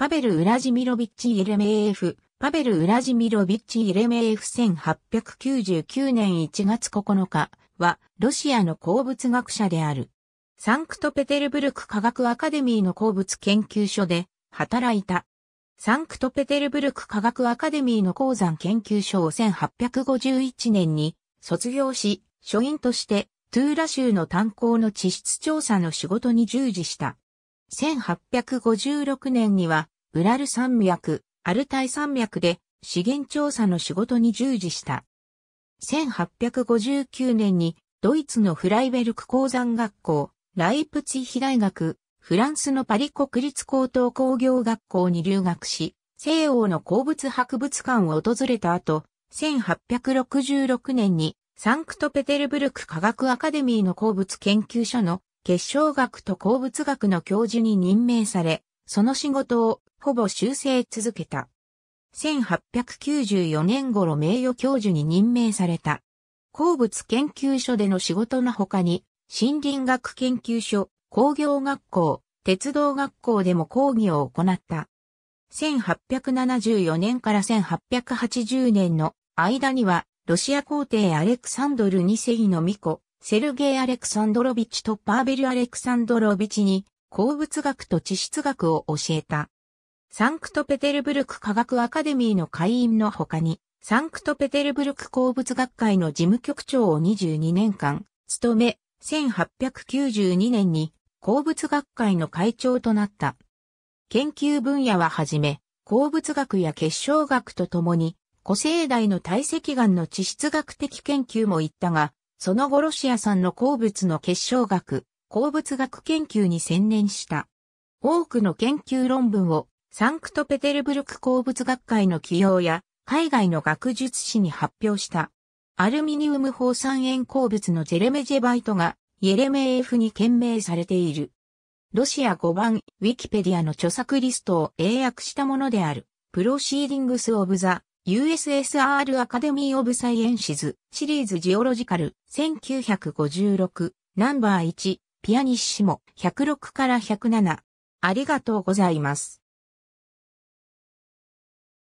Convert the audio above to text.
パベル・ウラジミロビッチ・イレメーフ、パベル・ウラジミロビッチ・イレメーフ1899年1月9日は、ロシアの鉱物学者である。サンクトペテルブルク科学アカデミーの鉱物研究所で働いた。サンクトペテルブルク科学アカデミーの鉱山研究所を1851年に卒業し、所員としてトゥーラ州の炭鉱の地質調査の仕事に従事した。1856年には、ウラル山脈、アルタイ山脈で資源調査の仕事に従事した。1859年にドイツのフライベルク鉱山学校、ライプツィヒ大学、フランスのパリ国立高等工業学校に留学し、西欧の鉱物博物館を訪れた後、1866年にサンクトペテルブルク科学アカデミーの鉱物研究所の結晶学と鉱物学の教授に任命され、その仕事をほぼ修正続けた。1894年頃名誉教授に任命された。鉱物研究所での仕事の他に、森林学研究所、工業学校、鉄道学校でも講義を行った。1874年から1880年の間には、ロシア皇帝アレクサンドル2世の巫女、セルゲイ・アレクサンドロビッチとパーベル・アレクサンドロビッチに鉱物学と地質学を教えた。サンクトペテルブルク科学アカデミーの会員の他に、サンクトペテルブルク鉱物学会の事務局長を22年間、務め、1892年に鉱物学会の会長となった。研究分野ははじめ、鉱物学や結晶学とともに、古生代の堆積岩の地質学的研究も行ったが、その後ロシア産の鉱物の結晶学、鉱物学研究に専念した。多くの研究論文をサンクトペテルブルク鉱物学会の起用や海外の学術誌に発表した。アルミニウム放酸塩鉱物のジェレメジェバイトがイエレメエフに懸命されている。ロシア5番ウィキペディアの著作リストを英訳したものである。プロシーディングス・オブ・ザ・ USSR アカデミー・オブ・サイエンシズシリーズジオロジカル1956ナンバー1ピアニッシモ106から107ありがとうございます。